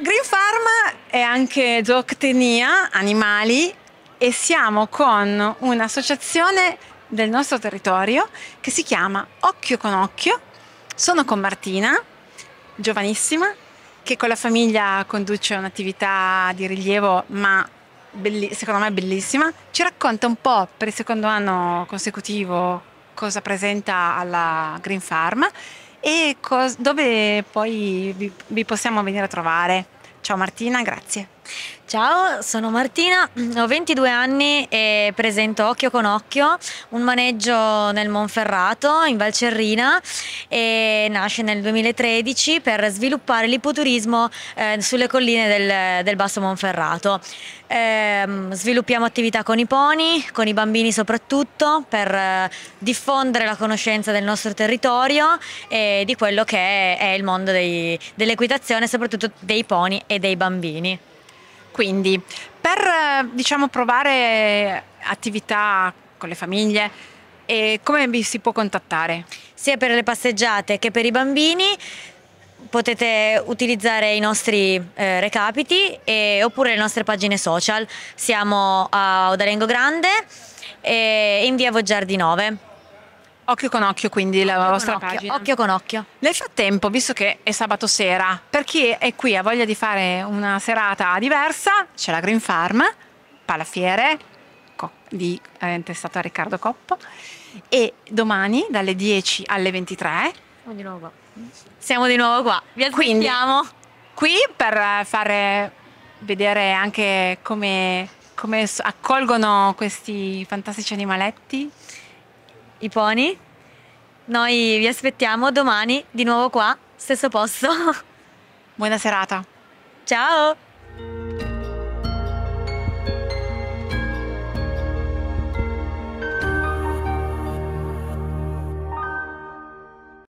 Green Farm è anche zootecnia, animali e siamo con un'associazione del nostro territorio che si chiama Occhio con Occhio. Sono con Martina, giovanissima, che con la famiglia conduce un'attività di rilievo ma secondo me bellissima. Ci racconta un po' per il secondo anno consecutivo cosa presenta alla Green Farm e cos- dove poi vi, vi possiamo venire a trovare. Ciao Martina, grazie. Ciao, sono Martina, ho 22 anni e presento Occhio con Occhio, un maneggio nel Monferrato, in Valcerrina, e nasce nel 2013 per sviluppare l'ipoturismo eh, sulle colline del, del Basso Monferrato. Eh, sviluppiamo attività con i pony, con i bambini soprattutto, per eh, diffondere la conoscenza del nostro territorio e di quello che è, è il mondo dell'equitazione, soprattutto dei pony e dei bambini. Quindi per eh, diciamo, provare attività con le famiglie, come vi si può contattare? Sia per le passeggiate che per i bambini potete utilizzare i nostri eh, recapiti e, oppure le nostre pagine social. Siamo a Odalengo Grande e in via Voggiardi 9. Occhio con occhio, quindi occhio la vostra occhio. Pagina. Occhio con occhio. Nel frattempo, visto che è sabato sera, per chi è qui e ha voglia di fare una serata diversa, c'è la Green Farm, Palafiere, di, eh, a Riccardo Coppo, e domani dalle 10 alle 23 siamo di nuovo qua. Siamo di nuovo qua. Vi aspettiamo. Quindi, qui per fare vedere anche come, come accolgono questi fantastici animaletti i pony. Noi vi aspettiamo domani di nuovo qua, stesso posto. Buona serata. Ciao!